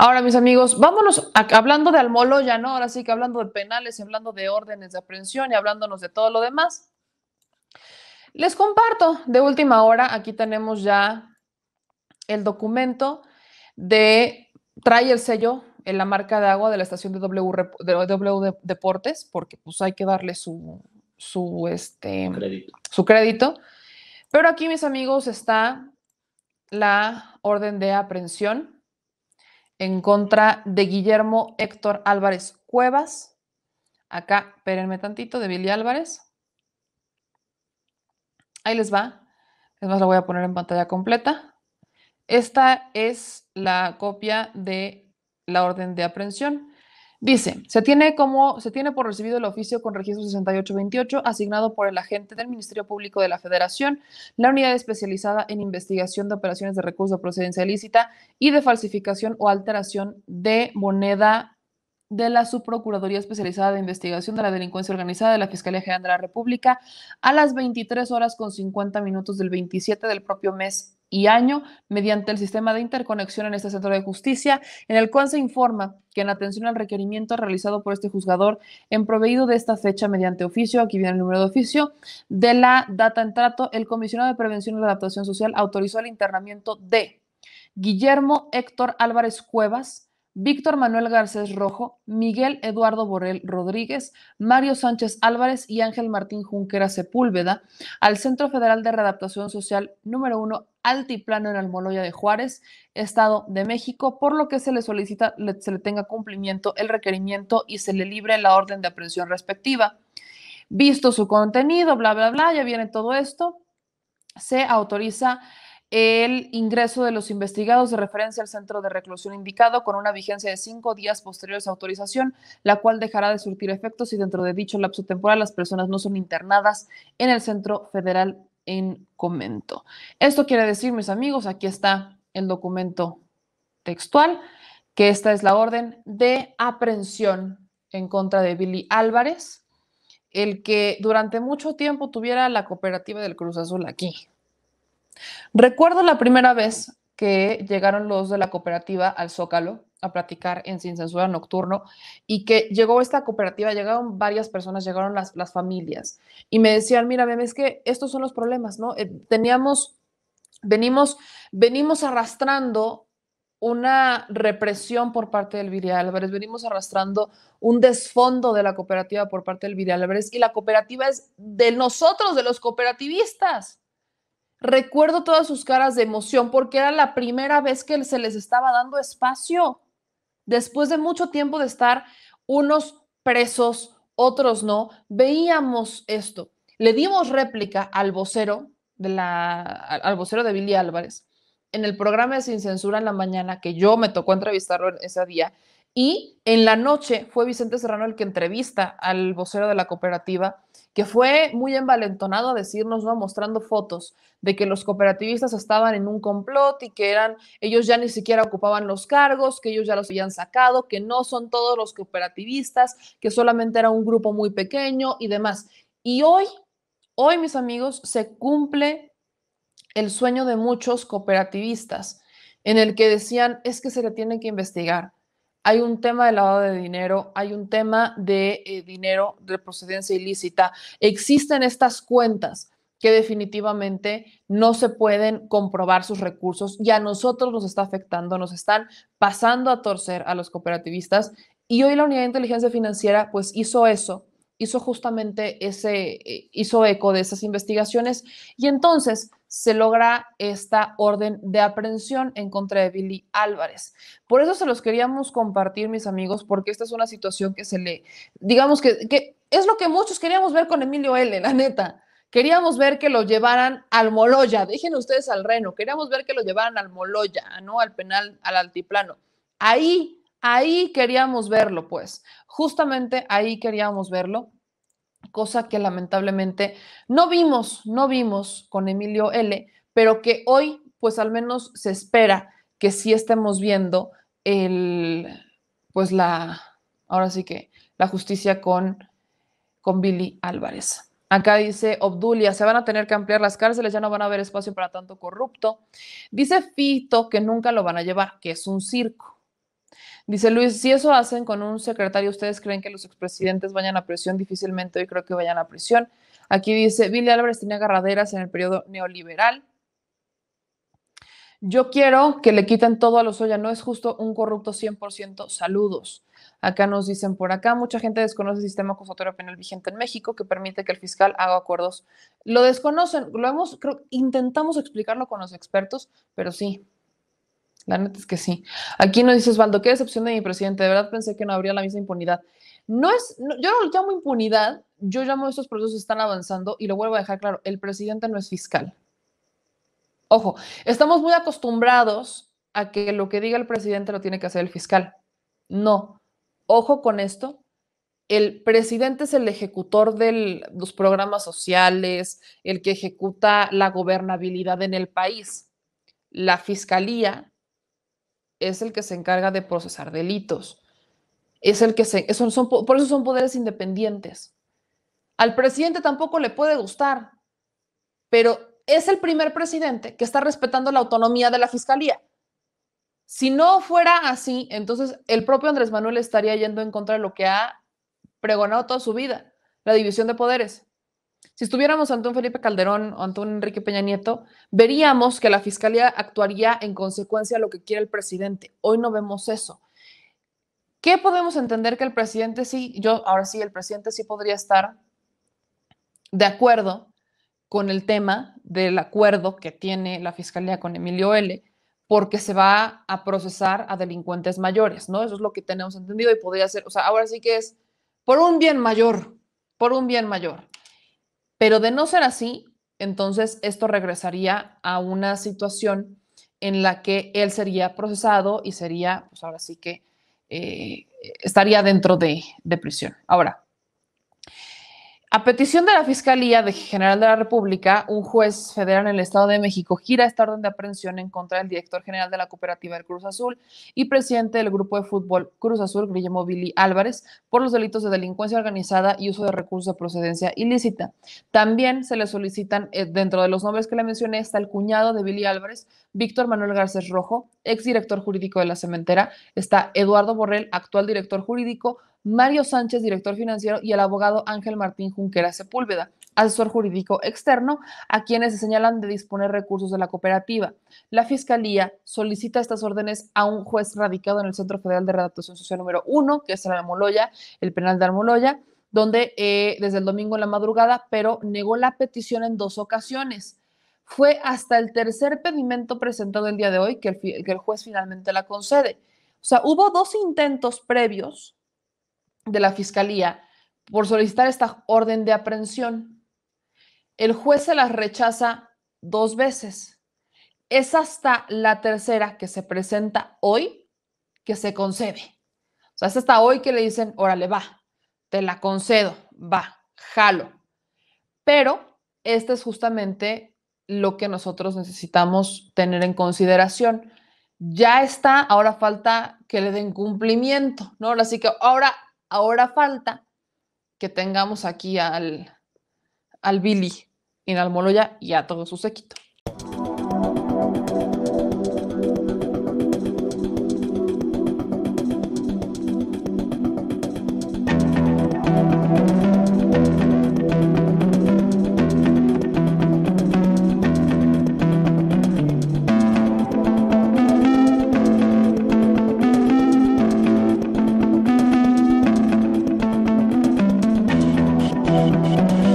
Ahora, mis amigos, vámonos hablando de Almoloya, ya no, ahora sí que hablando de penales, y hablando de órdenes de aprehensión y hablándonos de todo lo demás. Les comparto de última hora, aquí tenemos ya el documento de, trae el sello en la marca de agua de la estación de W, de w Deportes, porque pues hay que darle su, su, este, crédito. su crédito. Pero aquí, mis amigos, está la orden de aprehensión en contra de Guillermo Héctor Álvarez Cuevas. Acá, espérenme tantito, de Billy Álvarez. Ahí les va. Es más, lo voy a poner en pantalla completa. Esta es la copia de la orden de aprehensión. Dice, se tiene, como, se tiene por recibido el oficio con registro 6828 asignado por el agente del Ministerio Público de la Federación, la unidad especializada en investigación de operaciones de recursos de procedencia ilícita y de falsificación o alteración de moneda de la Subprocuraduría Especializada de Investigación de la Delincuencia Organizada de la Fiscalía General de la República a las 23 horas con 50 minutos del 27 del propio mes y año mediante el sistema de interconexión en este centro de justicia, en el cual se informa que en atención al requerimiento realizado por este juzgador en proveído de esta fecha mediante oficio, aquí viene el número de oficio, de la data en trato, el comisionado de prevención y adaptación social autorizó el internamiento de Guillermo Héctor Álvarez Cuevas, Víctor Manuel Garcés Rojo, Miguel Eduardo Borrell Rodríguez, Mario Sánchez Álvarez y Ángel Martín Junquera Sepúlveda al Centro Federal de Redaptación Social número 1 Altiplano en Almoloya de Juárez, Estado de México, por lo que se le solicita se le tenga cumplimiento el requerimiento y se le libre la orden de aprehensión respectiva. Visto su contenido, bla, bla, bla, ya viene todo esto, se autoriza el ingreso de los investigados de referencia al centro de reclusión indicado con una vigencia de cinco días posteriores a autorización, la cual dejará de surtir efectos si dentro de dicho lapso temporal las personas no son internadas en el centro federal en comento. Esto quiere decir, mis amigos, aquí está el documento textual, que esta es la orden de aprehensión en contra de Billy Álvarez, el que durante mucho tiempo tuviera la cooperativa del Cruz Azul aquí, Recuerdo la primera vez que llegaron los de la cooperativa al Zócalo a platicar en Sin Censura Nocturno y que llegó esta cooperativa, llegaron varias personas, llegaron las, familias y me decían, mira, es que estos son los problemas, ¿no? Eh, teníamos, venimos, venimos arrastrando una represión por parte del Viri Álvarez, venimos arrastrando un desfondo de la cooperativa por parte del Viri Álvarez y la cooperativa es de nosotros, de los cooperativistas. Recuerdo todas sus caras de emoción porque era la primera vez que se les estaba dando espacio. Después de mucho tiempo de estar unos presos, otros no, veíamos esto. Le dimos réplica al vocero de la al vocero de Billy Álvarez en el programa de Sin Censura en la mañana que yo me tocó entrevistarlo ese día y en la noche fue Vicente Serrano el que entrevista al vocero de la cooperativa, que fue muy envalentonado a decirnos, mostrando fotos de que los cooperativistas estaban en un complot y que eran, ellos ya ni siquiera ocupaban los cargos, que ellos ya los habían sacado, que no son todos los cooperativistas, que solamente era un grupo muy pequeño y demás. Y hoy, hoy mis amigos, se cumple el sueño de muchos cooperativistas en el que decían, es que se le tiene que investigar hay un tema de lavado de dinero, hay un tema de eh, dinero de procedencia ilícita. Existen estas cuentas que definitivamente no se pueden comprobar sus recursos y a nosotros nos está afectando, nos están pasando a torcer a los cooperativistas. Y hoy la Unidad de Inteligencia Financiera pues hizo eso, hizo justamente ese, eh, hizo eco de esas investigaciones. Y entonces se logra esta orden de aprehensión en contra de Billy Álvarez. Por eso se los queríamos compartir, mis amigos, porque esta es una situación que se le, digamos que, es lo que muchos queríamos ver con Emilio L, la neta. Queríamos ver que lo llevaran al Moloya, dejen ustedes al Reno, queríamos ver que lo llevaran al Moloya, ¿no? Al penal, al altiplano. Ahí, ahí queríamos verlo, pues. Justamente ahí queríamos verlo cosa que lamentablemente no vimos, no vimos con Emilio L., pero que hoy, pues al menos se espera que sí estemos viendo el, pues la, ahora sí que la justicia con, con Billy Álvarez. Acá dice Obdulia, se van a tener que ampliar las cárceles, ya no van a haber espacio para tanto corrupto. Dice Fito que nunca lo van a llevar, que es un circo. Dice Luis, si eso hacen con un secretario, ¿ustedes creen que los expresidentes vayan a prisión? Difícilmente hoy creo que vayan a prisión. Aquí dice, Billy Álvarez tenía agarraderas en el periodo neoliberal. Yo quiero que le quiten todo a los Oya, no es justo un corrupto 100%. Saludos. Acá nos dicen por acá, mucha gente desconoce el sistema acusatorio penal vigente en México que permite que el fiscal haga acuerdos. Lo desconocen, lo hemos, intentamos explicarlo con los expertos, pero sí, la neta es que sí. Aquí nos dices, Osvaldo, qué decepción de mi presidente. De verdad pensé que no habría la misma impunidad. No es, yo no lo llamo impunidad, yo llamo estos procesos están avanzando y lo vuelvo a dejar claro, el presidente no es fiscal. Ojo, estamos muy acostumbrados a que lo que diga el presidente lo tiene que hacer el fiscal. No, ojo con esto, el presidente es el ejecutor de los programas sociales, el que ejecuta la gobernabilidad en el país. La fiscalía es el que se encarga de procesar delitos. Es el que se, son, son, por eso son poderes independientes. Al presidente tampoco le puede gustar, pero es el primer presidente que está respetando la autonomía de la fiscalía. Si no fuera así, entonces el propio Andrés Manuel estaría yendo en contra de lo que ha pregonado toda su vida, la división de poderes. Si estuviéramos ante un Felipe Calderón o ante un Enrique Peña Nieto, veríamos que la fiscalía actuaría en consecuencia a lo que quiere el presidente. Hoy no vemos eso. ¿Qué podemos entender que el presidente sí, yo ahora sí, el presidente sí podría estar de acuerdo con el tema del acuerdo que tiene la fiscalía con Emilio L, porque se va a procesar a delincuentes mayores, ¿no? Eso es lo que tenemos entendido y podría ser, o sea, ahora sí que es por un bien mayor, por un bien mayor. Pero de no ser así, entonces esto regresaría a una situación en la que él sería procesado y sería, pues ahora sí que eh, estaría dentro de prisión. Ahora, a petición de la Fiscalía General de la República, un juez federal en el Estado de México gira esta orden de aprehensión en contra del director general de la cooperativa del Cruz Azul y presidente del grupo de fútbol Cruz Azul, Guillermo Billy Álvarez, por los delitos de delincuencia organizada y uso de recursos de procedencia ilícita. También se le solicitan, eh, dentro de los nombres que le mencioné, está el cuñado de Billy Álvarez, Víctor Manuel Garcés Rojo, exdirector jurídico de la cementera, está Eduardo Borrell, actual director jurídico, Mario Sánchez, director financiero, y el abogado Ángel Martín Junquera Sepúlveda, asesor jurídico externo, a quienes se señalan de disponer recursos de la cooperativa. La Fiscalía solicita estas órdenes a un juez radicado en el Centro Federal de Redactación Social número uno, que es el el penal de armoloya donde eh, desde el domingo en la madrugada, pero negó la petición en dos ocasiones. Fue hasta el tercer pedimento presentado el día de hoy que el juez finalmente la concede. O sea, hubo dos intentos previos de la Fiscalía por solicitar esta orden de aprehensión. El juez se las rechaza dos veces. Es hasta la tercera que se presenta hoy que se concede. O sea, es hasta hoy que le dicen, órale, va, te la concedo, va, jalo. Pero este es justamente lo que nosotros necesitamos tener en consideración. Ya está, ahora falta que le den cumplimiento, ¿no? Así que ahora Ahora falta que tengamos aquí al, al Billy en Almoloya y a todo su séquito. Thank you.